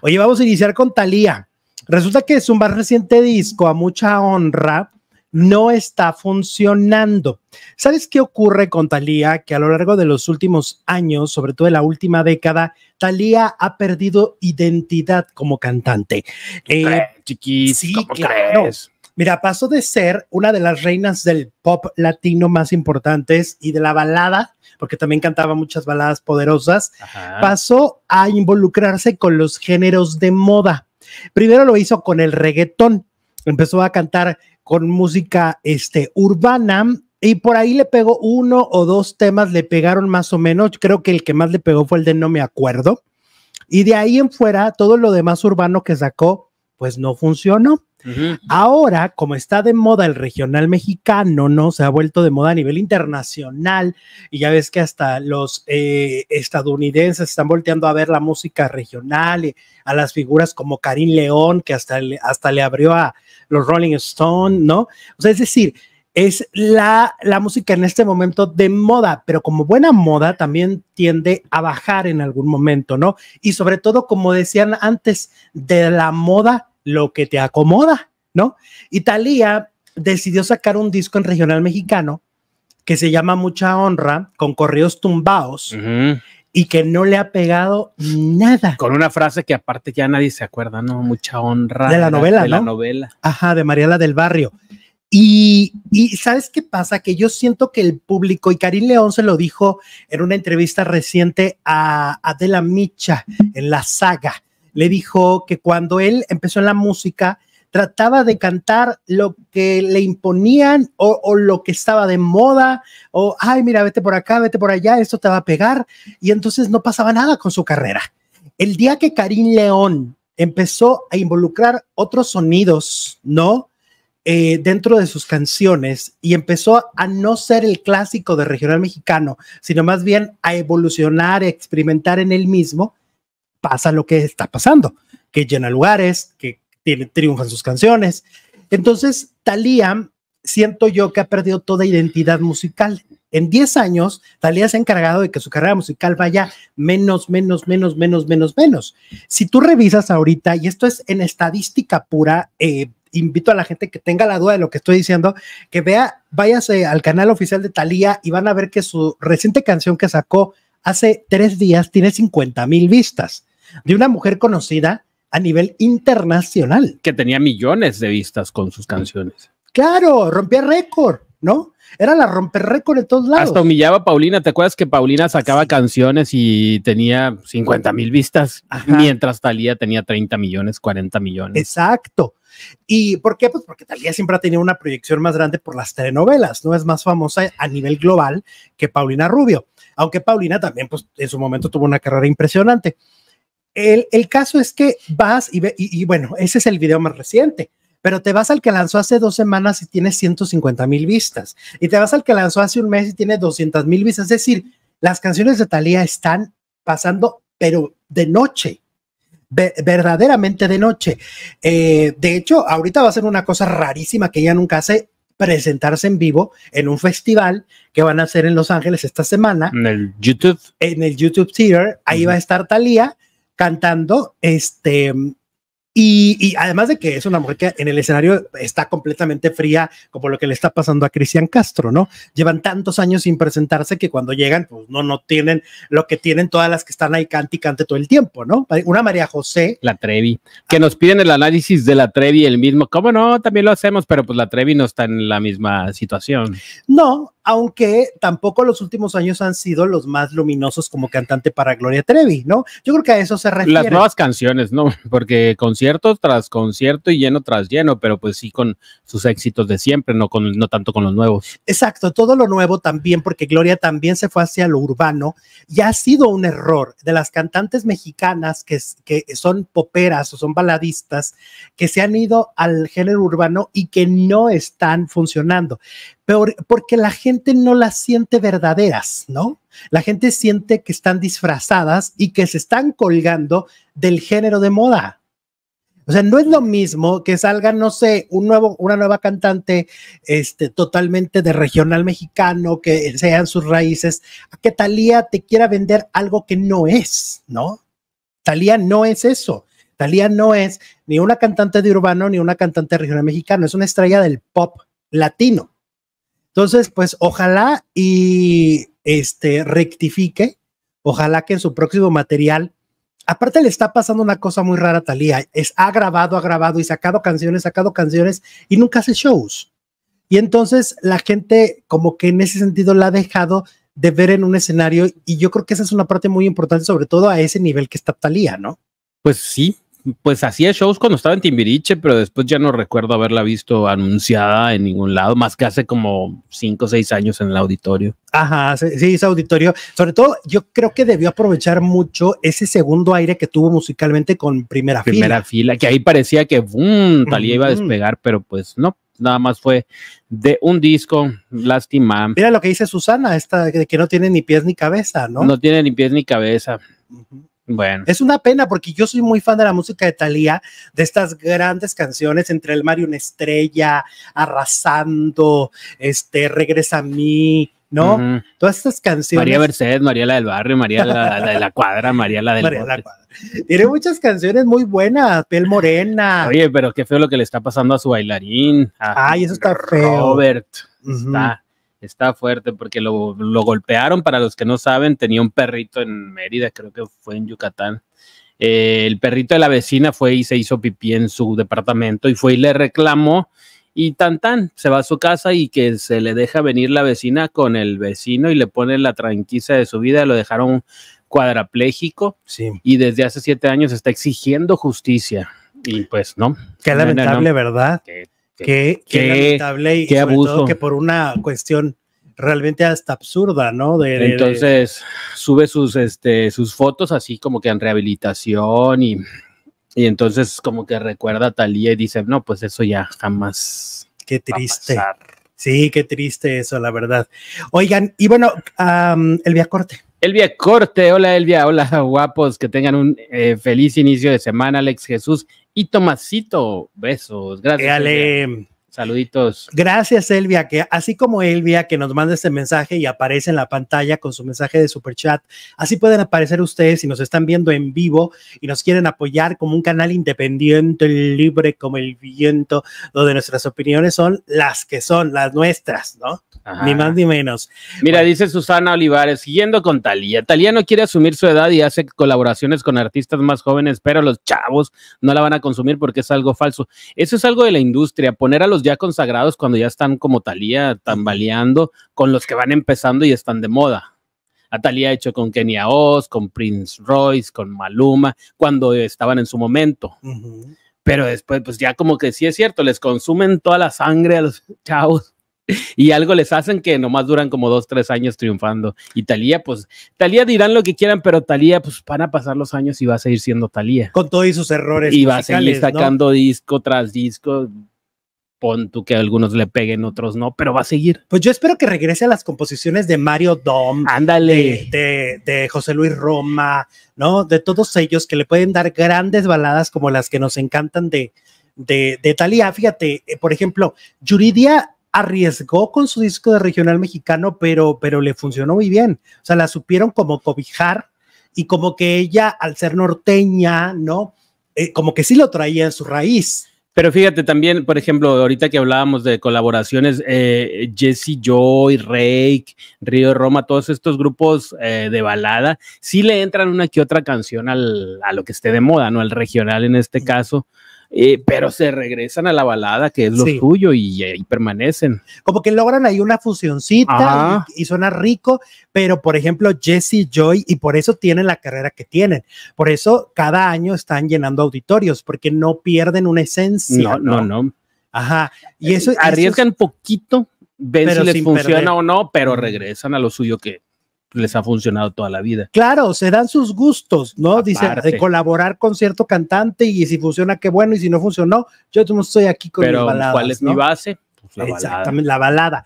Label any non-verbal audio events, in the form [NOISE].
Oye, vamos a iniciar con Talía. Resulta que su más reciente disco, A Mucha Honra, no está funcionando. ¿Sabes qué ocurre con Talía? Que a lo largo de los últimos años, sobre todo en la última década, Talía ha perdido identidad como cantante. Eh, chiquis, sí, ¿cómo claro. Mira, pasó de ser una de las reinas del pop latino más importantes y de la balada, porque también cantaba muchas baladas poderosas, pasó a involucrarse con los géneros de moda. Primero lo hizo con el reggaetón, empezó a cantar con música este, urbana y por ahí le pegó uno o dos temas, le pegaron más o menos, creo que el que más le pegó fue el de No me acuerdo. Y de ahí en fuera, todo lo demás urbano que sacó, pues no funcionó. Ahora, como está de moda el regional mexicano, ¿no? Se ha vuelto de moda a nivel internacional y ya ves que hasta los eh, estadounidenses están volteando a ver la música regional, y a las figuras como Karim León, que hasta le, hasta le abrió a los Rolling Stones, ¿no? O sea, es decir, es la, la, música en este momento de moda, pero como buena moda también tiende a bajar en algún momento, ¿no? Y sobre todo, como decían antes, de la moda lo que te acomoda, ¿no? Y Talía decidió sacar un disco en regional mexicano que se llama Mucha Honra, con correos tumbados. Y que no le ha pegado nada. Con una frase que aparte ya nadie se acuerda, ¿no? Mucha honra. De la novela, de la novela. Ajá, de Mariela del Barrio. Y, y, ¿sabes qué pasa? Que yo siento que el público, y Karim León se lo dijo en una entrevista reciente a Adela Micha en La Saga, le dijo que cuando él empezó en la música, trataba de cantar lo que le imponían o, lo que estaba de moda, o, ay, mira, vete por acá, vete por allá, esto te va a pegar. Y entonces no pasaba nada con su carrera. El día que Karim León empezó a involucrar otros sonidos, ¿no? Eh, dentro de sus canciones y empezó a no ser el clásico de regional mexicano, sino más bien a evolucionar, a experimentar en él mismo, pasa lo que está pasando, que llena lugares, que tiene, triunfan sus canciones. Entonces, Thalía, siento yo que ha perdido toda identidad musical. En 10 años, Talía se ha encargado de que su carrera musical vaya menos, menos, menos, menos, menos, menos. Si tú revisas ahorita, y esto es en estadística pura, eh, invito a la gente que tenga la duda de lo que estoy diciendo, que vea, váyase al canal oficial de Talía y van a ver que su reciente canción que sacó hace tres días tiene 50 mil vistas de una mujer conocida a nivel internacional. Que tenía millones de vistas con sus canciones. Claro, rompía récord, ¿no? Era la romper récord en todos lados. Hasta humillaba a Paulina. ¿Te acuerdas que Paulina sacaba canciones y tenía 50 mil vistas? Mientras Talía tenía 30 millones, 40 millones. Exacto. ¿Y por qué? Pues porque Talía siempre ha tenido una proyección más grande por las telenovelas, ¿no? Es más famosa a nivel global que Paulina Rubio, aunque Paulina también, pues en su momento tuvo una carrera impresionante. El, caso es que vas y, y, bueno, ese es el video más reciente, pero te vas al que lanzó hace dos semanas y tiene 150 mil vistas, y te vas al que lanzó hace un mes y tiene 200 mil vistas. Es decir, las canciones de Thalía están pasando, pero de noche, verdaderamente de noche. Eh, de hecho, ahorita va a ser una cosa rarísima que ella nunca hace presentarse en vivo en un festival que van a hacer en Los Ángeles esta semana. En el YouTube. En el YouTube Theater. Ahí va a estar Thalía cantando, este, y, además de que es una mujer que en el escenario está completamente fría, como lo que le está pasando a Cristian Castro, ¿no? Llevan tantos años sin presentarse que cuando llegan, pues no, no tienen lo que tienen todas las que están ahí cante y todo el tiempo, ¿no? Una María José. La Trevi, que nos piden el análisis de la Trevi el mismo. como no? También lo hacemos, pero pues la Trevi no está en la misma situación. No, aunque tampoco los últimos años han sido los más luminosos como cantante para Gloria Trevi, ¿no? Yo creo que a eso se refiere. Las nuevas canciones, ¿no? [LAUGHS] Porque concierto tras concierto y lleno tras lleno, pero pues sí con sus éxitos de siempre, no, con, no tanto con los nuevos. Exacto, todo lo nuevo también, porque Gloria también se fue hacia lo urbano y ha sido un error de las cantantes mexicanas que, que son poperas o son baladistas, que se han ido al género urbano y que no están funcionando porque la gente no las siente verdaderas, ¿no? La gente siente que están disfrazadas y que se están colgando del género de moda. O sea, no es lo mismo que salga, no sé, un nuevo, una nueva cantante este, totalmente de regional mexicano, que sean sus raíces, a que Talía te quiera vender algo que no es, ¿no? Talía no es eso. Talía no es ni una cantante de urbano ni una cantante regional mexicano, es una estrella del pop latino. Entonces, pues ojalá y este rectifique, ojalá que en su próximo material, aparte le está pasando una cosa muy rara a Talía, es ha grabado, ha grabado y sacado canciones, sacado canciones y nunca hace shows. Y entonces la gente como que en ese sentido la ha dejado de ver en un escenario y yo creo que esa es una parte muy importante, sobre todo a ese nivel que está Talía, ¿no? Pues sí, pues hacía shows cuando estaba en Timbiriche, pero después ya no recuerdo haberla visto anunciada en ningún lado, más que hace como cinco o seis años en el auditorio. Ajá, sí, ese auditorio. Sobre todo, yo creo que debió aprovechar mucho ese segundo aire que tuvo musicalmente con primera, fila. Primera fila, que ahí parecía que Talía iba a despegar, pero pues no, nada más fue de un disco, lástima. Mira lo que dice Susana, esta que no tiene ni pies ni cabeza, ¿no? No tiene ni pies ni cabeza. Bueno. Es una pena porque yo soy muy fan de la música de Thalía, de estas grandes canciones entre el mar y una estrella, arrasando, este, regresa a mí, ¿no? Todas estas canciones. María Mercedes, María la del barrio, María la, de la cuadra, María la del Tiene muchas canciones muy buenas, piel morena. Oye, pero qué feo lo que le está pasando a su bailarín. Ay, eso está feo. Robert. Está está fuerte porque lo, golpearon. Para los que no saben, tenía un perrito en Mérida, creo que fue en Yucatán. Eh, el perrito de la vecina fue y se hizo pipí en su departamento y fue y le reclamó y tan tan se va a su casa y que se le deja venir la vecina con el vecino y le pone la tranquiza de su vida, lo dejaron cuadrapléjico y desde hace siete años está exigiendo justicia y pues no. Qué lamentable, ¿verdad? Qué, qué, y abuso. que por una cuestión realmente hasta absurda, ¿no? De, Entonces sube sus, este, sus fotos así como que en rehabilitación y, y entonces como que recuerda a Talía y dice, no, pues eso ya jamás. Qué triste. Sí, qué triste eso, la verdad. Oigan, y bueno, Elvia Corte. Elvia Corte, hola Elvia, hola [LAUGHS] guapos, que tengan un eh, feliz inicio de semana, Alex Jesús. Y Tomasito, besos, gracias. Saluditos. Gracias, Elvia, que así como Elvia, que nos manda este mensaje y aparece en la pantalla con su mensaje de super chat, así pueden aparecer ustedes si nos están viendo en vivo y nos quieren apoyar como un canal independiente, libre como el viento, donde nuestras opiniones son las que son, las nuestras, ¿no? Ni más ni menos. Mira, dice Susana Olivares, siguiendo con Talía. Talía no quiere asumir su edad y hace colaboraciones con artistas más jóvenes, pero los chavos no la van a consumir porque es algo falso. Eso es algo de la industria, poner a los ya consagrados cuando ya están como Talía tambaleando, con los que van empezando y están de moda. A Talía ha hecho con Kenia Oz, con Prince Royce, con Maluma, cuando estaban en su momento. Pero después, pues ya como que sí es cierto, les consumen toda la sangre a los [LAUGHS] chavos y algo les hacen que nomás duran como dos, tres años triunfando. Y Talía, pues, Talía dirán lo que quieran, pero Talía, pues, van a pasar los años y va a seguir siendo Talía. Con todos sus errores. Y va a seguir sacando disco tras disco pon tú que algunos le peguen, otros no, pero va a seguir. Pues yo espero que regrese a las composiciones de Mario Dom. Ándale. De, José Luis Roma, ¿no? De todos ellos que le pueden dar grandes baladas como las que nos encantan de, de, Fíjate, eh, por ejemplo, Yuridia arriesgó con su disco de regional mexicano, pero, pero le funcionó muy bien. O sea, la supieron como cobijar y como que ella, al ser norteña, ¿no? Eh, como que sí lo traía en su raíz. Pero fíjate también, por ejemplo, ahorita que hablábamos de colaboraciones, eh, Jesse Joy, Rake, Río de Roma, todos estos grupos eh, de balada, sí le entran una que otra canción al, a lo que esté de moda, ¿no? Al regional en este caso. Eh, pero se regresan a la balada, que es lo suyo, y permanecen. Como que logran ahí una fusioncita y, suena rico, pero por ejemplo, Jesse Joy, y por eso tienen la carrera que tienen. Por eso cada año están llenando auditorios, porque no pierden una esencia. No, no, no. Ajá. Y eso. arriesgan poquito, ven si les funciona o no, pero regresan a lo suyo que les ha funcionado toda la vida. Claro, se dan sus gustos, ¿no? Dice de colaborar con cierto cantante y si funciona, qué bueno, y si no funcionó, yo estoy aquí con Pero, ¿Cuál es mi base? Pues, Exactamente, la balada.